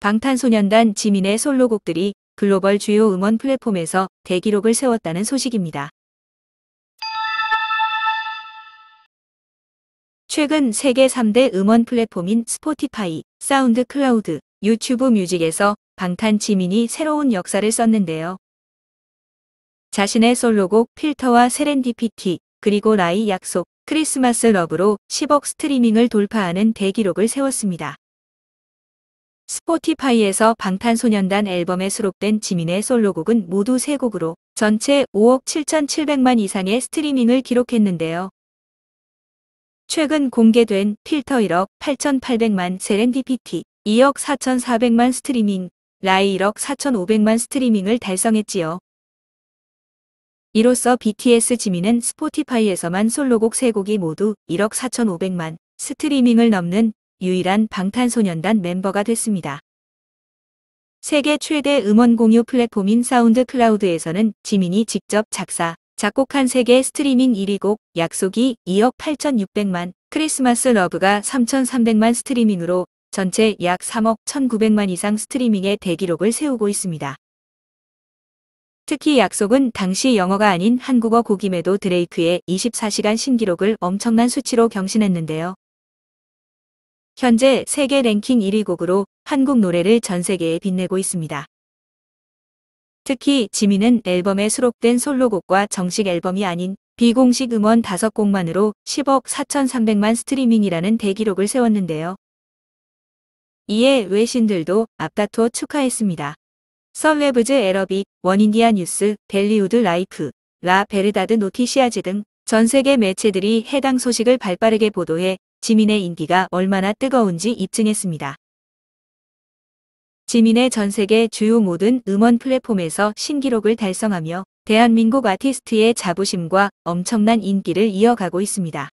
방탄소년단 지민의 솔로곡들이 글로벌 주요 음원 플랫폼에서 대기록을 세웠다는 소식입니다. 최근 세계 3대 음원 플랫폼인 스포티파이, 사운드 클라우드, 유튜브 뮤직에서 방탄 지민이 새로운 역사를 썼는데요. 자신의 솔로곡 필터와 세렌디피티, 그리고 라이 약속, 크리스마스 러브로 10억 스트리밍을 돌파하는 대기록을 세웠습니다. 스포티파이에서 방탄소년단 앨범에 수록된 지민의 솔로곡은 모두 3곡으로 전체 5억 7,700만 이상의 스트리밍을 기록했는데요. 최근 공개된 필터 1억 8,800만 세렌디피티, 2억 4,400만 스트리밍, 라이 1억 4,500만 스트리밍을 달성했지요. 이로써 BTS 지민은 스포티파이에서만 솔로곡 3곡이 모두 1억 4,500만 스트리밍을 넘는 유일한 방탄소년단 멤버가 됐습니다. 세계 최대 음원 공유 플랫폼인 사운드 클라우드에서는 지민이 직접 작사, 작곡한 세계 스트리밍 1위 곡 약속이 2억 8,600만, 크리스마스 러브가 3,300만 스트리밍으로 전체 약 3억 1,900만 이상 스트리밍의 대기록을 세우고 있습니다. 특히 약속은 당시 영어가 아닌 한국어 곡임에도 드레이크의 24시간 신기록을 엄청난 수치로 경신했는데요. 현재 세계 랭킹 1위 곡으로 한국 노래를 전 세계에 빛내고 있습니다. 특히 지민은 앨범에 수록된 솔로곡과 정식 앨범이 아닌 비공식 음원 5곡만으로 10억 4,300만 스트리밍이라는 대기록을 세웠는데요. 이에 외신들도 앞다퉈 축하했습니다. 썬웨브즈 에러빅, 원인디아 뉴스, 벨리우드 라이프, 라 베르다드 노티시아즈 등 전 세계 매체들이 해당 소식을 발빠르게 보도해 지민의 인기가 얼마나 뜨거운지 입증했습니다. 지민의 전 세계 주요 모든 음원 플랫폼에서 신기록을 달성하며 대한민국 아티스트의 자부심과 엄청난 인기를 이어가고 있습니다.